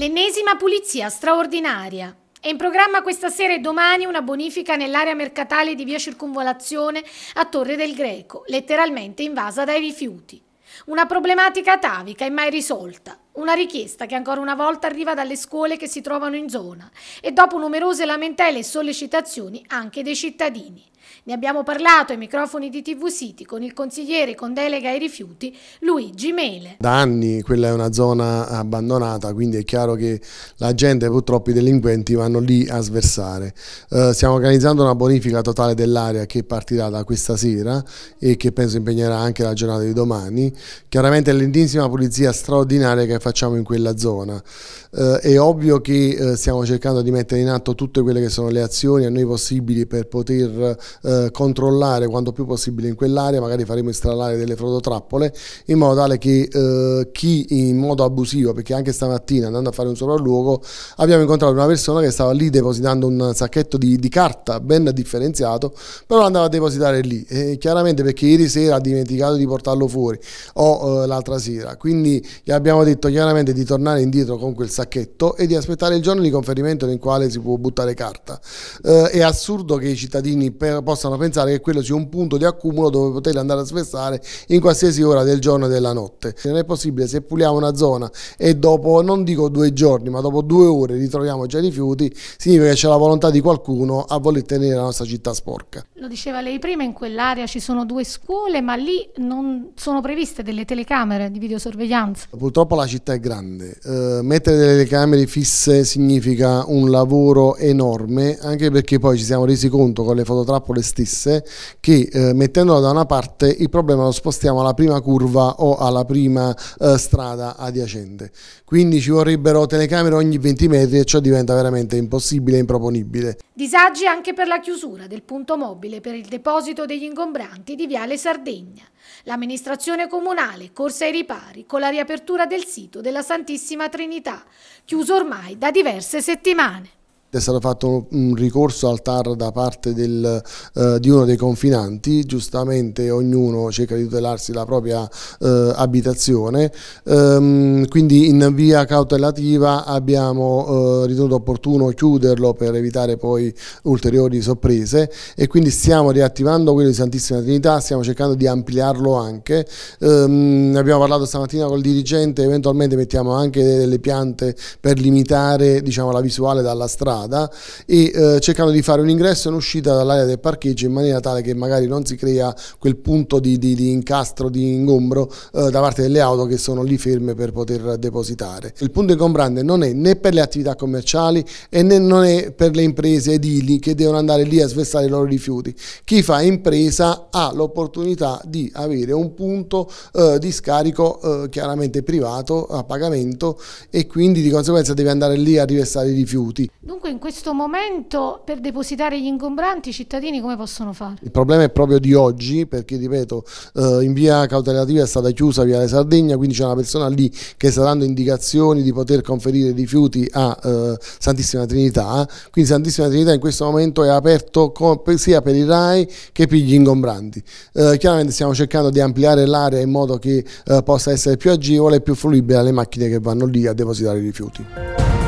L'ennesima pulizia straordinaria. È in programma questa sera e domani una bonifica nell'area mercatale di via Circunvolazione a Torre del Greco, letteralmente invasa dai rifiuti. Una problematica atavica e mai risolta. Una richiesta che ancora una volta arriva dalle scuole che si trovano in zona e dopo numerose lamentele e sollecitazioni anche dei cittadini. Ne abbiamo parlato ai microfoni di TV City con il consigliere con delega ai rifiuti Luigi Mele. Da anni quella è una zona abbandonata, quindi è chiaro che la gente, purtroppo i delinquenti, vanno lì a sversare. Eh, stiamo organizzando una bonifica totale dell'area che partirà da questa sera e che penso impegnerà anche la giornata di domani. Chiaramente è l'ennesima pulizia straordinaria che facciamo in quella zona. Eh, è ovvio che eh, stiamo cercando di mettere in atto tutte quelle che sono le azioni a noi possibili per poter eh, controllare quanto più possibile in quell'area, magari faremo installare delle frodotrappole in modo tale che eh, chi in modo abusivo, perché anche stamattina andando a fare un sopralluogo abbiamo incontrato una persona che stava lì depositando un sacchetto di, di carta ben differenziato, però andava a depositare lì, e chiaramente perché ieri sera ha dimenticato di portarlo fuori o eh, l'altra sera, quindi gli abbiamo detto chiaramente di tornare indietro con quel sacchetto e di aspettare il giorno di conferimento nel quale si può buttare carta. Eh, è assurdo che i cittadini per, possano pensare che quello sia un punto di accumulo dove poterli andare a sversare in qualsiasi ora del giorno e della notte. Non è possibile se puliamo una zona e dopo, non dico due giorni, ma dopo due ore ritroviamo già i rifiuti, significa che c'è la volontà di qualcuno a voler tenere la nostra città sporca. Lo diceva lei prima, in quell'area ci sono due scuole, ma lì non sono previste delle telecamere di videosorveglianza. Purtroppo la città città è grande, eh, mettere delle telecamere fisse significa un lavoro enorme, anche perché poi ci siamo resi conto con le fototrappole stesse che eh, mettendola da una parte il problema lo spostiamo alla prima curva o alla prima eh, strada adiacente. Quindi ci vorrebbero telecamere ogni 20 metri e ciò diventa veramente impossibile e improponibile. Disagi anche per la chiusura del punto mobile per il deposito degli ingombranti di Viale Sardegna. L'amministrazione comunale corsa ai ripari con la riapertura del sito sito della Santissima Trinità, chiuso ormai da diverse settimane è stato fatto un ricorso al TAR da parte del, eh, di uno dei confinanti, giustamente ognuno cerca di tutelarsi la propria eh, abitazione, ehm, quindi in via cautelativa abbiamo eh, ritenuto opportuno chiuderlo per evitare poi ulteriori sorprese e quindi stiamo riattivando quello di Santissima Trinità, stiamo cercando di ampliarlo anche, ehm, abbiamo parlato stamattina col dirigente, eventualmente mettiamo anche delle piante per limitare diciamo, la visuale dalla strada strada e eh, cercando di fare un ingresso e un'uscita dall'area del parcheggio in maniera tale che magari non si crea quel punto di, di, di incastro, di ingombro eh, da parte delle auto che sono lì ferme per poter depositare. Il punto ingombrante non è né per le attività commerciali e né non è per le imprese edili che devono andare lì a svestare i loro rifiuti. Chi fa impresa ha l'opportunità di avere un punto eh, di scarico eh, chiaramente privato a pagamento e quindi di conseguenza deve andare lì a riversare i rifiuti. Dunque in questo momento per depositare gli ingombranti i cittadini come possono fare? Il problema è proprio di oggi perché ripeto eh, in via cautelativa è stata chiusa via Sardegna quindi c'è una persona lì che sta dando indicazioni di poter conferire rifiuti a eh, Santissima Trinità quindi Santissima Trinità in questo momento è aperto con, sia per i RAI che per gli ingombranti eh, chiaramente stiamo cercando di ampliare l'area in modo che eh, possa essere più agevole e più fruibile alle macchine che vanno lì a depositare i rifiuti.